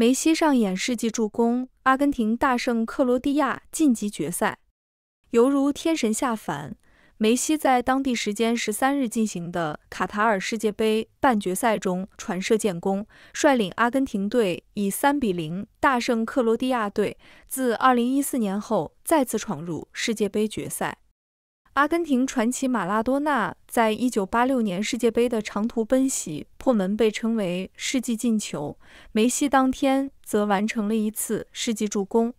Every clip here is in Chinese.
梅西上演世纪助攻，阿根廷大胜克罗地亚晋级决赛，犹如天神下凡。梅西在当地时间十三日进行的卡塔尔世界杯半决赛中传射建功，率领阿根廷队以三比零大胜克罗地亚队，自二零一四年后再次闯入世界杯决赛。阿根廷传奇马拉多纳在1986年世界杯的长途奔袭破门被称为世纪进球，梅西当天则完成了一次世纪助攻。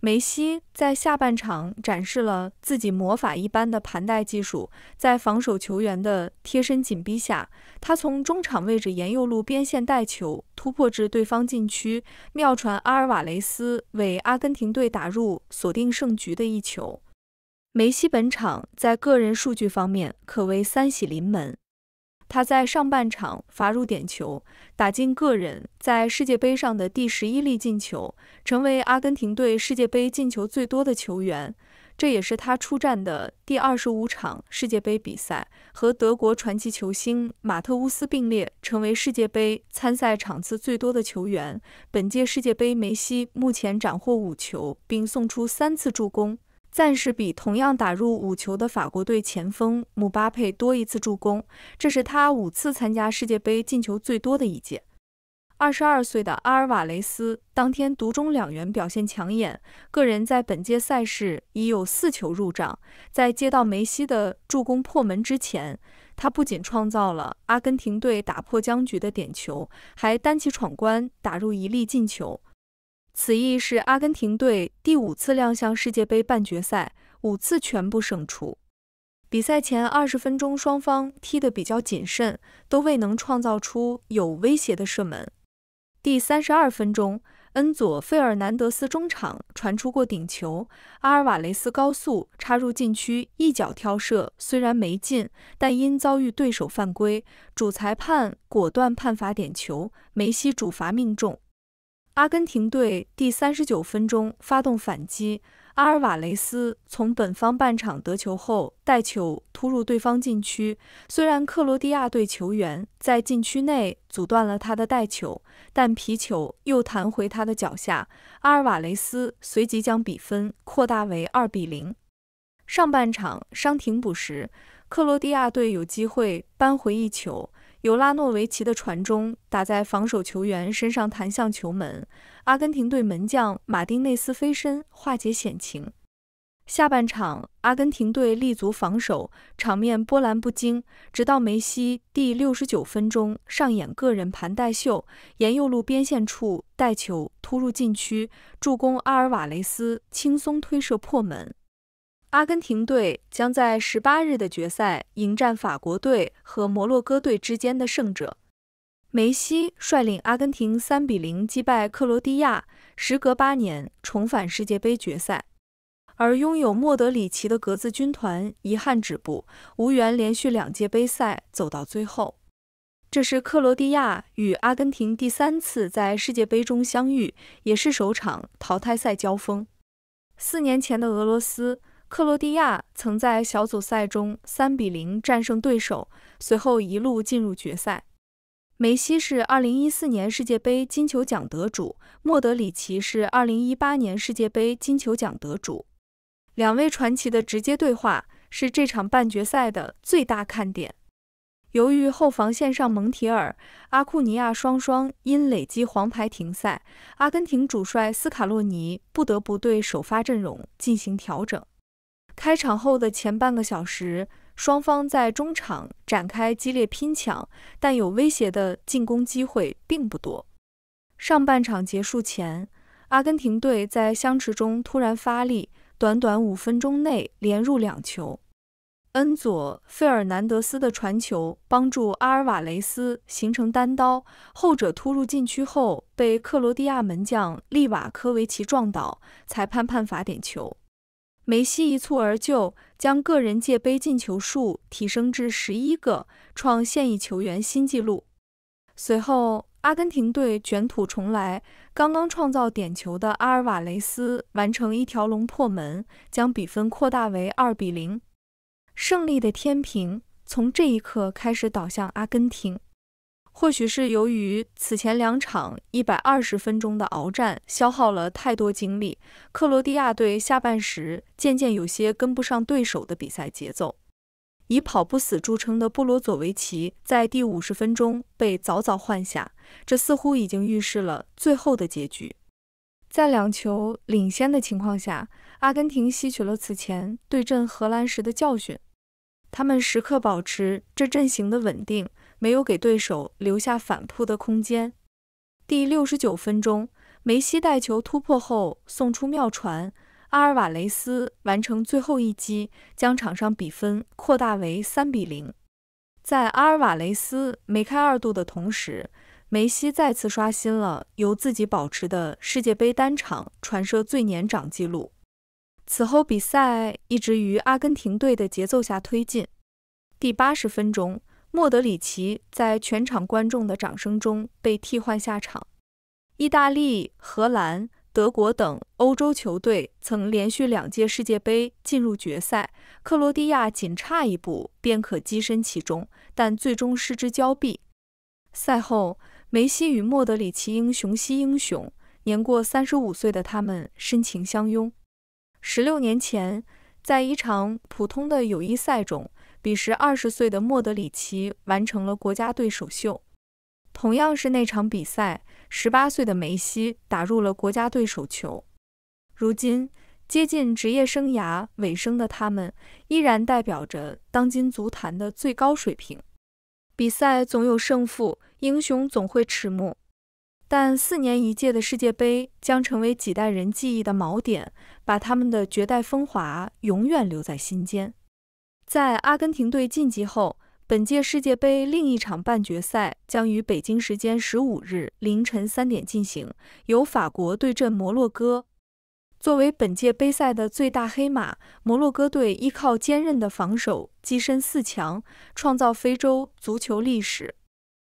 梅西在下半场展示了自己魔法一般的盘带技术，在防守球员的贴身紧逼下，他从中场位置沿右路边线带球突破至对方禁区，妙传阿尔瓦雷斯为阿根廷队打入锁定胜局的一球。梅西本场在个人数据方面可谓三喜临门。他在上半场罚入点球，打进个人在世界杯上的第十一粒进球，成为阿根廷队世界杯进球最多的球员。这也是他出战的第二十五场世界杯比赛，和德国传奇球星马特乌斯并列成为世界杯参赛场次最多的球员。本届世界杯，梅西目前斩获五球，并送出三次助攻。暂时比同样打入五球的法国队前锋姆巴佩多一次助攻，这是他五次参加世界杯进球最多的一届。二十二岁的阿尔瓦雷斯当天独中两元，表现抢眼，个人在本届赛事已有四球入账。在接到梅西的助攻破门之前，他不仅创造了阿根廷队打破僵局的点球，还单骑闯关打入一粒进球。此役是阿根廷队第五次亮相世界杯半决赛，五次全部胜出。比赛前二十分钟，双方踢得比较谨慎，都未能创造出有威胁的射门。第三十二分钟，恩佐·费尔南德斯中场传出过顶球，阿尔瓦雷斯高速插入禁区，一脚挑射，虽然没进，但因遭遇对手犯规，主裁判果断判罚点球，梅西主罚命中。阿根廷队第三十九分钟发动反击，阿尔瓦雷斯从本方半场得球后带球突入对方禁区。虽然克罗地亚队球员在禁区内阻断了他的带球，但皮球又弹回他的脚下。阿尔瓦雷斯随即将比分扩大为二比零。上半场伤停补时，克罗地亚队有机会扳回一球。由拉诺维奇的传中打在防守球员身上，弹向球门。阿根廷队门将马丁内斯飞身化解险情。下半场，阿根廷队立足防守，场面波澜不惊，直到梅西第六十九分钟上演个人盘带秀，沿右路边线处带球突入禁区，助攻阿尔瓦雷斯轻松推射破门。阿根廷队将在十八日的决赛迎战法国队和摩洛哥队之间的胜者。梅西率领阿根廷三比零击败克罗地亚，时隔八年重返世界杯决赛。而拥有莫德里奇的格子军团遗憾止步，无缘连续两届杯赛走到最后。这是克罗地亚与阿根廷第三次在世界杯中相遇，也是首场淘汰赛交锋。四年前的俄罗斯。克罗地亚曾在小组赛中三比零战胜对手，随后一路进入决赛。梅西是2014年世界杯金球奖得主，莫德里奇是2018年世界杯金球奖得主。两位传奇的直接对话是这场半决赛的最大看点。由于后防线上蒙提尔、阿库尼亚双双因累积黄牌停赛，阿根廷主帅斯卡洛尼不得不对首发阵容进行调整。开场后的前半个小时，双方在中场展开激烈拼抢，但有威胁的进攻机会并不多。上半场结束前，阿根廷队在相持中突然发力，短短五分钟内连入两球。恩佐·费尔南德斯的传球帮助阿尔瓦雷斯形成单刀，后者突入禁区后被克罗地亚门将利瓦科维奇撞倒，裁判判罚点球。梅西一蹴而就，将个人界杯进球数提升至十一个，创现役球员新纪录。随后，阿根廷队卷土重来，刚刚创造点球的阿尔瓦雷斯完成一条龙破门，将比分扩大为二比零。胜利的天平从这一刻开始倒向阿根廷。或许是由于此前两场一百二十分钟的鏖战消耗了太多精力，克罗地亚队下半时渐渐有些跟不上对手的比赛节奏。以跑不死著称的布罗佐维奇在第五十分钟被早早换下，这似乎已经预示了最后的结局。在两球领先的情况下，阿根廷吸取了此前对阵荷兰时的教训，他们时刻保持这阵型的稳定。没有给对手留下反扑的空间。第六十九分钟，梅西带球突破后送出妙传，阿尔瓦雷斯完成最后一击，将场上比分扩大为三比零。在阿尔瓦雷斯梅开二度的同时，梅西再次刷新了由自己保持的世界杯单场传射最年长纪录。此后比赛一直于阿根廷队的节奏下推进。第八十分钟。莫德里奇在全场观众的掌声中被替换下场。意大利、荷兰、德国等欧洲球队曾连续两届世界杯进入决赛，克罗地亚仅差一步便可跻身其中，但最终失之交臂。赛后，梅西与莫德里奇英雄惜英雄，年过三十五岁的他们深情相拥。十六年前，在一场普通的友谊赛中。彼时二十岁的莫德里奇完成了国家队首秀，同样是那场比赛，十八岁的梅西打入了国家队首球。如今接近职业生涯尾声的他们，依然代表着当今足坛的最高水平。比赛总有胜负，英雄总会迟暮，但四年一届的世界杯将成为几代人记忆的锚点，把他们的绝代风华永远留在心间。在阿根廷队晋级后，本届世界杯另一场半决赛将于北京时间十五日凌晨三点进行，由法国对阵摩洛哥。作为本届杯赛的最大黑马，摩洛哥队依靠坚韧的防守跻身四强，创造非洲足球历史。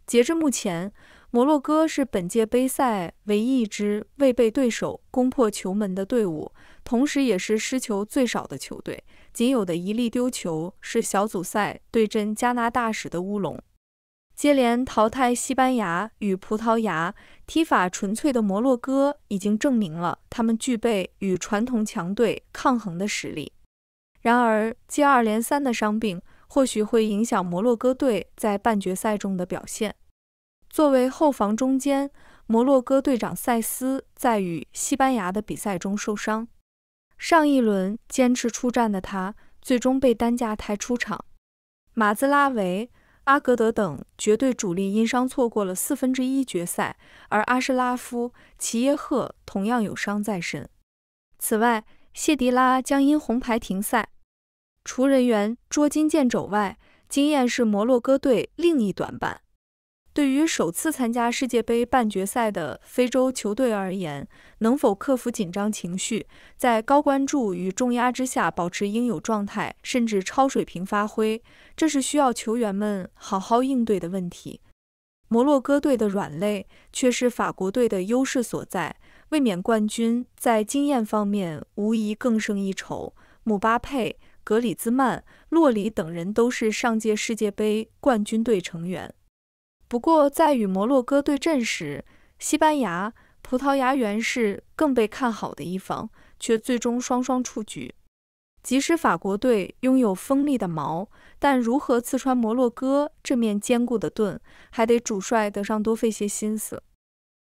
截至目前，摩洛哥是本届杯赛唯一一支未被对手攻破球门的队伍。同时，也是失球最少的球队，仅有的一粒丢球是小组赛对阵加拿大时的乌龙。接连淘汰西班牙与葡萄牙，踢法纯粹的摩洛哥已经证明了他们具备与传统强队抗衡的实力。然而，接二连三的伤病或许会影响摩洛哥队在半决赛中的表现。作为后防中间，摩洛哥队长塞斯在与西班牙的比赛中受伤。上一轮坚持出战的他，最终被担架抬出场。马兹拉维、阿格德等绝对主力因伤错过了四分之一决赛，而阿什拉夫、齐耶赫同样有伤在身。此外，谢迪拉将因红牌停赛。除人员捉襟见肘外，经验是摩洛哥队另一短板。对于首次参加世界杯半决赛的非洲球队而言，能否克服紧张情绪，在高关注与重压之下保持应有状态，甚至超水平发挥，这是需要球员们好好应对的问题。摩洛哥队的软肋却是法国队的优势所在，卫冕冠军在经验方面无疑更胜一筹。姆巴佩、格里兹曼、洛里等人都是上届世界杯冠军队成员。不过，在与摩洛哥对阵时，西班牙、葡萄牙原是更被看好的一方，却最终双双出局。即使法国队拥有锋利的矛，但如何刺穿摩洛哥这面坚固的盾，还得主帅德尚多费些心思。